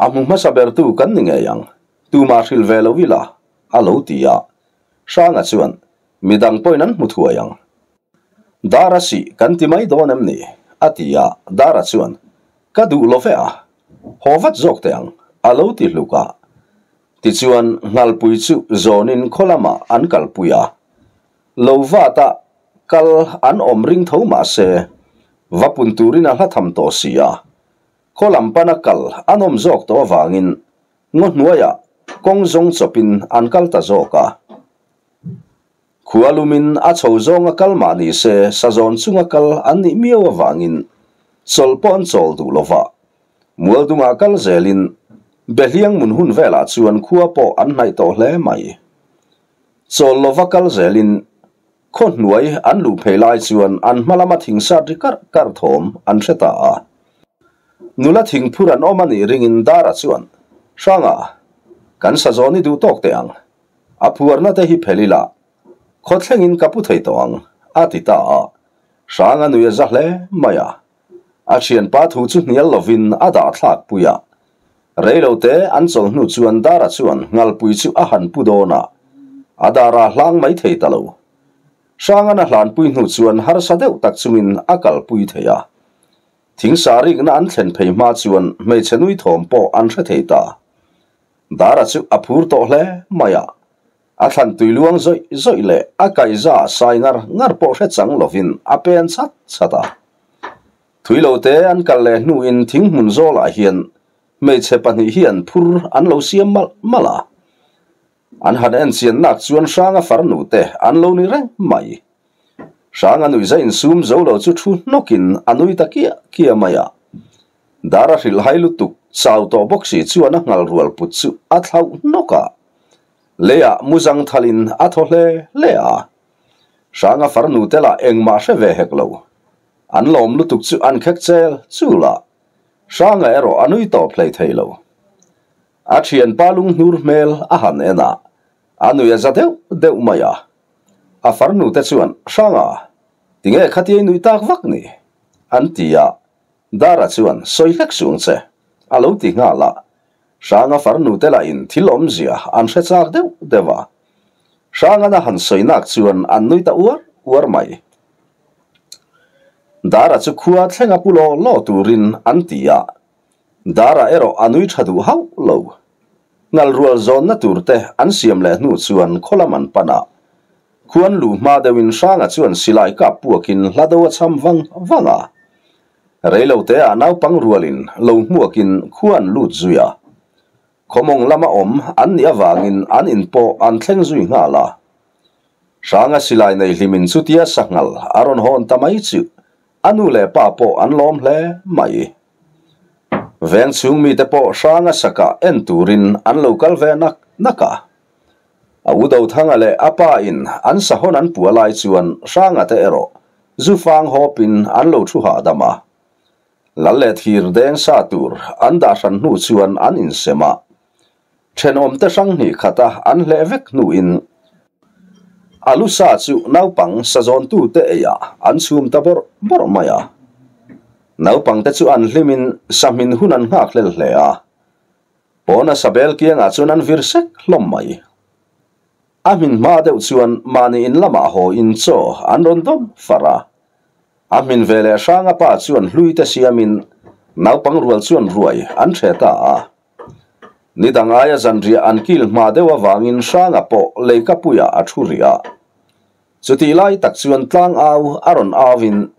amu ma saber tu kan ninge yang tu ma shil velo vila alo tia sanga chuan midang poinan muthuayang dara darasi kantimai ti ni atiya dara chuan ka du lo fe a ho vat jok alo ti luka ti chuan ngal pui chu zon kholama an kal pui a ta kal an om ring tho ma se va pun tu tham to si kholam pa kal anom jok to wangin ngot nuaya kong zong chopin an kal ta zo khualumin a chho zawng a kal mani se sa zawn chung a kal an nih miau awangin chawlpawh an chawl duh lova mual dungah kal zelin behliang mun hun velah chu an khua pawh an hnaih tawh hle mai chawl lova kal zelin khawt hnuai an lu phei lai chuan an hmalama thingsa ri kar kar thawm an hreta a nula thing phur an awm anih ringin dara chuan sanga kan sa zawn i duh tawk te ang a phuarna te hi phelila 苦撑着，他不抬头望。阿蒂塔啊，上个女的长得美啊。阿奇恩巴图只尼尔拉文阿达阿特拉普呀。雷洛特安索胡祖恩达拉祖恩阿尔普伊祖阿罕布多纳，阿达拉朗美抬头路。上个那朗普伊胡祖恩哈拉萨德乌达祖恩阿卡尔普伊天涯。听萨里格那安神皮马祖恩美珍维托姆波安瑞提塔。达拉祖阿夫尔托勒美啊。a thlan tui luang rồi zoi le a kai za sainar ngar po hre chang lovin a pen sát chata thui lo te an kal le nu in thính muốn zo lại hiện mấy chế pani hiện phur an lâu lo siam mal anh an anh en nát nak chuan sanga far nu thế an lâu ni reng mai anh sanga ra in sum lâu chút chút chu thu anh anui ta kia kia mai maya dara ril lút tuk sau to boxi chuan a ngal rual put chu hậu thlau noka leya muzang thalin athohle leya sanga farnu tela engma se ve heklo an lom lutuk chu an khek chel chula sanga ero anui to play thailo a thian palung nur mel a han ena anu ya zadeu deu maya a farnu te chuan sanga tinge khati nui tak vak ni an tia dara chuan soilek sung che alo ti nga la Shanafar nutela in tilomzia anshetsar de deva. Shangana han soinak zuan annuita ua ua mai. Dara zu kua tlengapulo lo turin antia. Dara ero anuit hadu hau lo. Nal ruol zon naturte ansiemle nu zuan kolaman pana. Kuan lu madewin shanga zuan silai kapuakin ladawa cham vang vanga. Reilautea naupang ruolin lo muakin kuan lu zuyaa. khomong lama om an ni awangin an in po an thleng zui nga la sanga silai nei limin chutia sangal aron hon tamai chu anu le pa po an lom hle mai veng chung mi te po sanga saka en turin an local ve nak naka awu do thanga le apa in an sa hon an pualai chuan sanga te ero zufang fang hopin an lo thu ha dama lalet hir deng sa tur an da san nu chuan an in sema om ta sang ni khata an le vek nu in sa chu sa zon tu te e ya an chum ta bor bor maya pang te chu an hlimin samin hun an ngak hlel hle a pona sabel chu nan vir virsek hlom mai amin ma deuh chuan mani in lama ho in cho an ron dom fara amin vele sanga pa chuan hlui te siamin pang rual chuan ruai an ṭheta a ni da ngaya zanri an kil ma dewa wangin sha nga po le kapuya a churia chuti lai tak chuan tlang au aron avin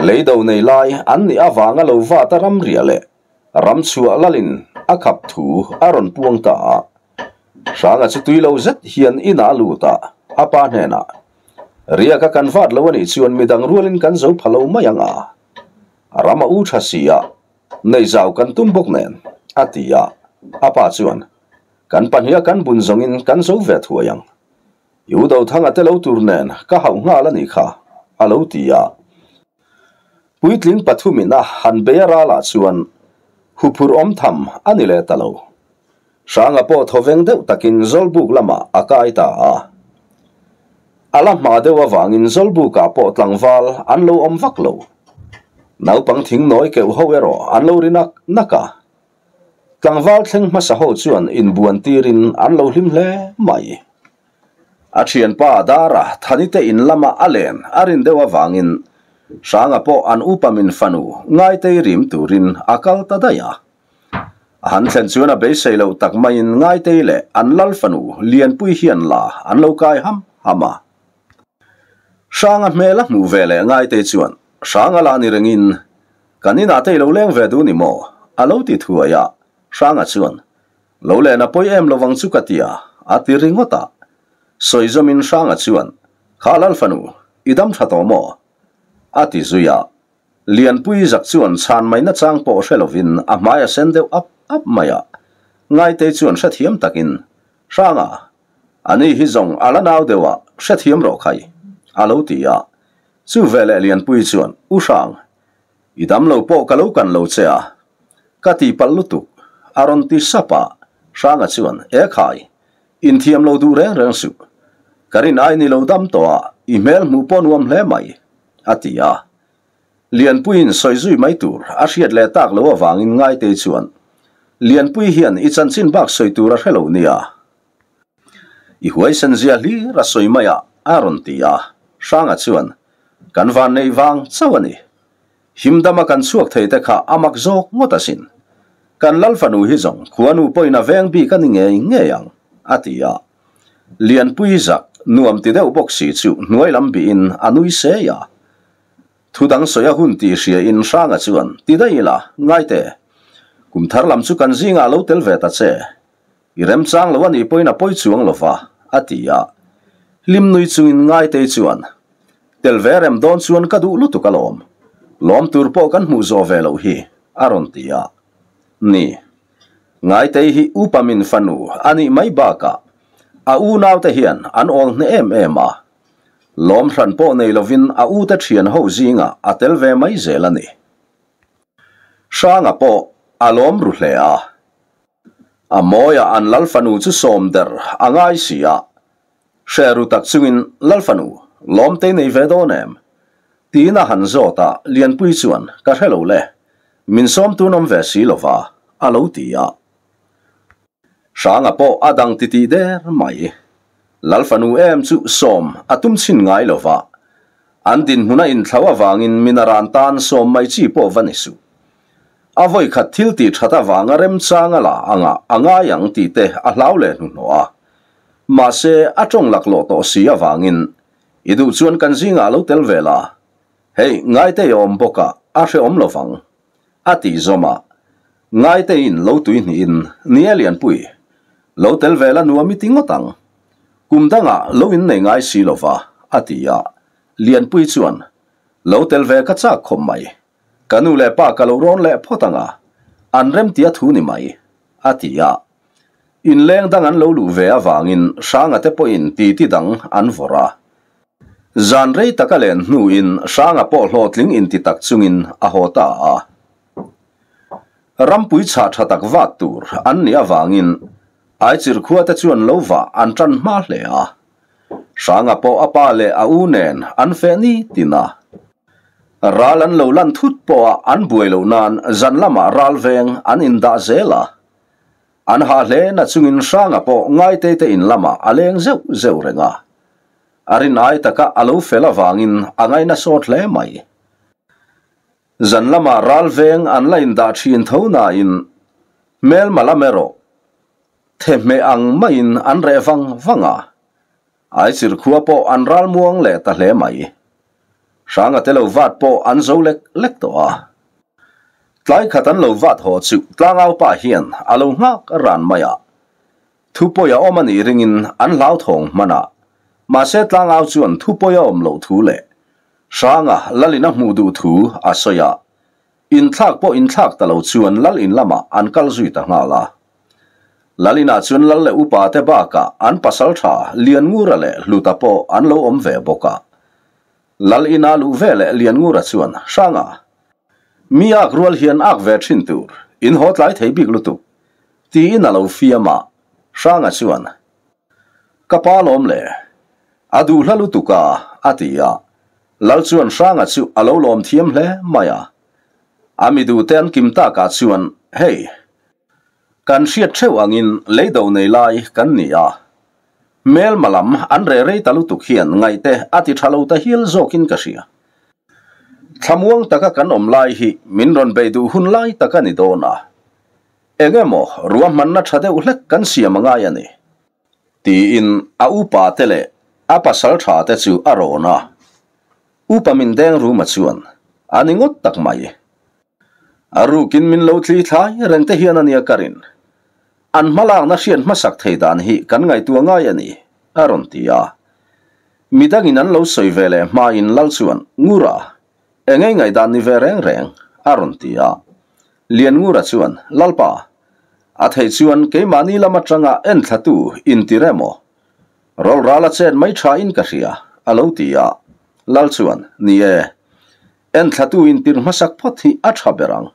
le do nei lai an ni awanga lo wa taram riale ram chu alalin a khap thu aron puang ta sha nga chutui lo zet hian ina lu ta apa ne na ria ka kan fat lo ni chuan midang rulin kan zo phalo ma yanga rama u thasiya nei zau kan tum bok nen atiya apa chuan kan panhia kan bun zongin kan zo ve thuayang yu do thanga te lo turnen ka hau nga la ni kha alo tia puitling pathumina han beara la chuan hupur om tham anile talo sanga po thoveng deuh takin zolbuk lama akaita a ala ma dewa wangin zolbuka po tlangval anlo om vaklo naupang thing noi keu ho ero anlo rina naka gan valtheng mas a hozuan in buantirin anlohim le mai. Atsien ba dara tanite in lama alen arin dewa vangin. Saanga po an upamin fanu ngai tei rim turin akal tadaya. Han sen suena beiseilau tak main ngai teile an lalfanu lien puihien la an loukai ham hama. Saanga meela muvele ngai tei suan. Saanga laani ringin kanina teilau leng vedu ni mo alautit huaya. ja. hrang a à chuan lo le na poi em lo wang vâng chu katia a à, ti ringota soi zoom zomin hrang a à chuan khalal fanu idam thato mo a ti zuya lian pui zak chuan chan mai na chang po hrelovin a maya sen deuh ap ap maya ngai te chuan hra thiam takin hranga ani hi zong ala nau dewa hra thiam ro khai alo tia về vele lian pui chuan u hrang idam lo po ka lâu kan à, chea ka ti pal lutuk aron ti sapa sanga chuan e khai in thiam lo du reng reng su karin ai ni lo dam to a email mu pon wam hle mai atia lian puin soizui mai tur a hriat le tak lo awangin ngai te chuan lian pui hian i chan chin bak soitur a hrelo nia i huai san zia li ra soimaya aron tia sanga chuan kan van nei wang chawani himdama kan chuak thei te kha amak zawk ngotasin kan lal fanu hi zong khuanu poina veng bi kan nge nge yang atia lian pui zak nuam ti deuh box si chu nuai lam bi in anui se ya thu dang soya hun ti sia in sanga chuan ti dai la ngai te kum thar lam chu kan zinga lo tel ve ta che irem chang lo ani poina poi chuang lova atia lim nui chungin ngai te chuan tel verem don chuan kadu lutu kalom lom tur po kan mu zo ve lo hi aron tia ni ngai te hi upamin fanu ani mai baka a u nau te hian an ol ne em em ema lom hran po nei lovin a u te thian ho zinga atel ve mai zelani shanga po alom ru hle a a moya an lal fanu chu som der angai sia sheru tak chungin lal fanu lom te nei ve donem tina han zota lian pui chuan ka helo le min som tu nom ve si lova a lo ti a sanga po adang ti ti der mai lalfanu em chu som atum chin ngai lova an din huna in thlawa wangin minaran tan som mai chi po vanisu avoi khat thil ti thata wanga rem changa la anga anga yang ti te a hlau le nu no a ma se atong lak lo to si awangin idu chuan kan zinga lo tel vela hei ngai te yom boka a she om lovang ati zoma ngai te in lo tu ni in ni alian e pui lo tel vela nu mi tingo tang kum danga lo in nei ngai si lova atia lian pui chuan lo tel ve ka cha khom mai kanu le pa ka lo ron le photanga an rem tia thu ni mai atia in leng dang an lo lu ve a awangin sanga te po in ti ti dang an vora zan rei takalen nu in shanga po hlotling in ti tak chungin a hota a rampuihha ṭha tak vat tûr an ni avângin ai chir khuate chuan lo vah an ṭan hma hle a hrânga pawh a pa leh a unên an feh ni tina râl an lo lan thut pawha an buai loh nân zan lamah râlvêng an in dah zêl a an hahlena chungin hrânga pawh ngaiteite inlamah a lêng zeuh zeu renga a rin ai takah a lo felh avângin a ngaina sawt hle mai zan lama ral veng an la da thin tho na in mel mala mero the me ang ma in an re vang vanga ai sir khua po an ral muang le ta hle mai sanga te lo vat po an zo lek lek to a tlai khatan lo vat ho chu tlangau pa hian alo ngak ran maya thu po ya omani ringin an lao thong mana ma se tlangau chuan thu po ya om lo thu le sanga lalina hmudu thu asaya in thak po in thak talo chuan lal in lama an kal zui ta nga la lalina chuan lal le upa te ba ka an pasal tha lian ngura le luta po an lo om ve boka lal ina lu ve le ra ngura chuan sanga mi ak rual hian ak ve thin tur in hot lai thei bik lutu ti in alo fiama sanga chuan kapalom le adu hlalutuka atia lâu chuan sang à chu alo lom thiam hle maya ami du ten kim ta ka chuan hey kan siat cheu angin leido nei lai kan ni a mel malam an re re talu tu khian ngai te ati thalo ta hil zokin ka sia thamuang taka kan om lai hi minron du hun lai taka ni dona engemo ruwa manna thade ulek kan sia manga ya ni ti in a upa tele apa sal tha te chu arona upamin deng ru machuan ani ngot tak mai aru kin min lo thli thlai rengte hian karin an malang na hian masak theidan hi kan ngai tu ngai ani aron tia midangin an lo soi vele ma in lal chuan ngura engai ngai dan ni vereng reng aron tia lian ngura chuan lalpa a thei chuan ke manila lama tanga en thatu in tiremo rol rala chen mai tha in ka hria alo tia ลัลชวนนี่เอ็นทัตุอินติรมาสักพอที่อัจฉริยะ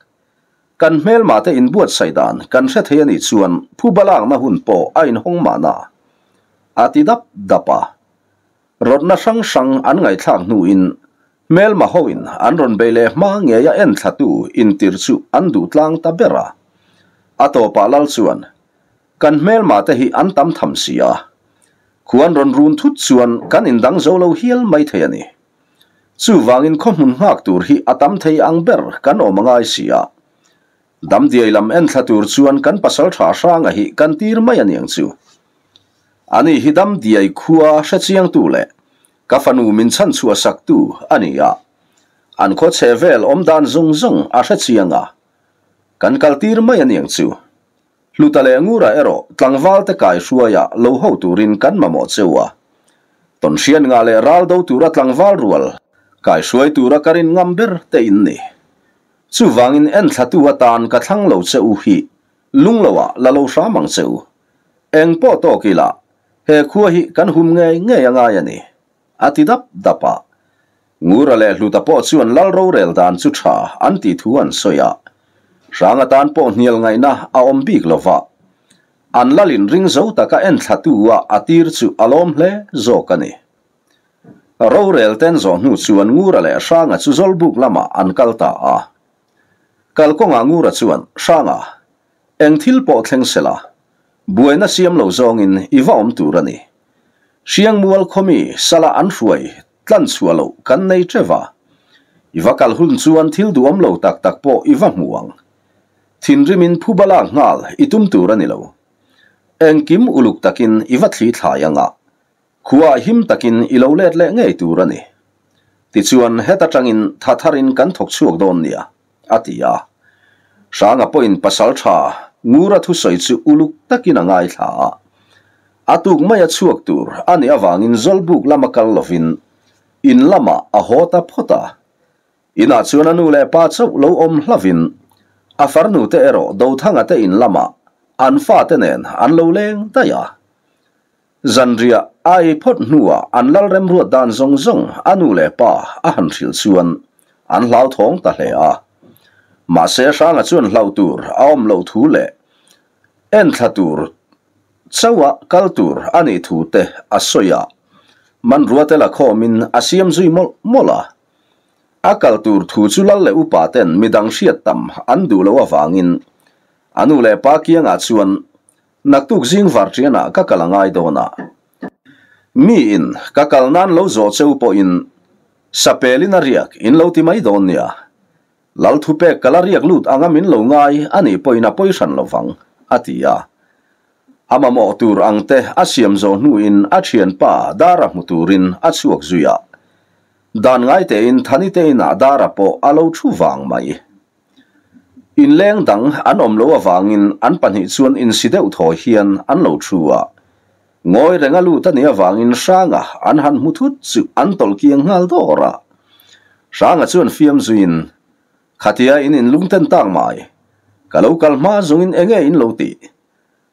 กันเมลมาเตอินบวชไซดานกันเสถียรนิชวนผู้บาลางมาหุ่นโปอินหงมานาอติดับดับปะรถนั่งสังสังอันไงทางนู่นเมลมาหอินอันรอนเบลเมางเงียเอ็นทัตุอินติรชุอันดูทลางตาเบระอัตโตปาลัลชวนกันเมลมาเต่หิอันตมทำเสียควรรอนรุนทุสชวนกันอินดังโจโลฮิลไม่เทียนี zu warin kommen magtur hi adamthei an ber gan o Malaysia. Dam die am enlatur zuan gan pasaltrarang hi gan dir meiang zu. Ani hi dam die kua setziang dule, gafanu min san zu sagtu an ja. An ko zevel om dan zung zung a setzianga. Gan kal dir meiang zu. Lutale ngura ero tlang valte kai suaya lo hauturin kan mamo zewa. Ton sien ngale raldo turat lang valruel kai suai tura karin ngam bir te in ni chu wangin en thlatua tan ka thlang lo che u hi lung lawa la lo sa mang che u eng po to ki la he khua hi kan hum nge nge anga ya ni ati dap dapa ngura le hluta po chuan lal ro rel dan chu tha an ti thu an soya ranga tan po hnial ngai na a om bik lova an lalin ring zo taka en thlatua atir chu alom hle zo ka ni Rorel tenzo nu suan ngurale a shanga zu zolbuk lama an kalta a. Kalkonga ngura suan, shanga. Eng tilpo tlengsela. Buena siam lo zongin iwa om turani. Siang mual komi sala anfuay, tlan sua lo kan nei treva. Iwa kalhun suan tildu om lo tak tak po iwa muang. Tinrimin pubala ngal itum turani lo. Eng kim uluk takin iwa tli thayanga. Iwa ขวาหิมตะกินอีโลเลดเละง่ายตัวรันี่ติดชวนเฮตจังอินทัทารินกันทุกชั่วโดนเนี่ยอทิยาสางอภินปัสสาวะงูระทุสัยจูอุลุกตะกินง่ายท่าอาทุกเม่ช่วยตัวอันยาวางอินจอลบุกลามกัลลฟินอินลามะอโหตาพตาอินาชวนนูเล่ปัสสาวะโลอมลาฟินอาฟารนูเตอโรดูทั้งอันเตอินลามะอันฟาเตเนนอันโลเลงตายา dân zanria ai phot nuwa an lal rem ruat dan zong zong anu lệ pa a han thil chuan an hlau thong ta hle à mà se sang a chuan hlau tur aom lo thu le en thla tur chawa kal tur ani thu te a soya man ruate la kho min asiam zui mol mola akal tur thu chu lal le upa ten midang hriat tam an du lo awangin anu lệ pa kia kianga chuan naktuk zing vartriyana kakala ngay doona. Mi in kakal nan lo zo tsew po in sapeli na riyak in lo timay doon niya. Lal tupe kala riyak lut in lo ngay ani po ina po isan lo vang ati ya. Ama mo tur in atiyan pa darak muturin at suwak zuya. Dan te in tanite ina darak po alaw chu vang in leng dang an om lo awangin an panhi chuan in sideu thaw hian an lo thua ngoi renga lu ta ni awangin sanga an han mu thut chu an tol ki ngal dora sanga chuan fiam zuin khatia in in lungten tang mai kalau kalma zungin enge in lo ti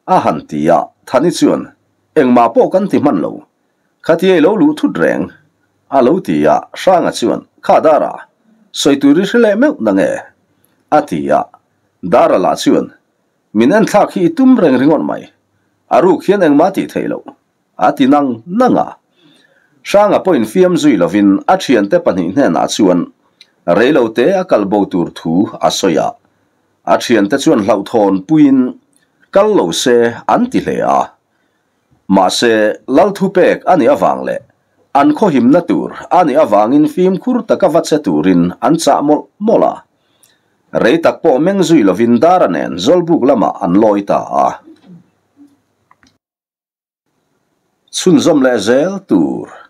a han tia thani chuan engma po kan ti man lo khatia lo lu thut reng a lo tia sanga chuan khadara soituri shle meu nange atia dara la chuan min an thak hi tum reng ringon mai aru khian eng mati theilo ati nang nanga sanga point fiam zui lovin a thian te pani hne na chuan reilo te a kal bo tur thu a soya a thian te chuan hlau thon puin kal lo se an ti le a ma se lal thu pek ani awang le an khohim na tur ani awangin fim khur takawat se turin an cha mol mola mo rei tak po meng zui lovin daran zol buk lama an loi ta a Sun zom le zel tur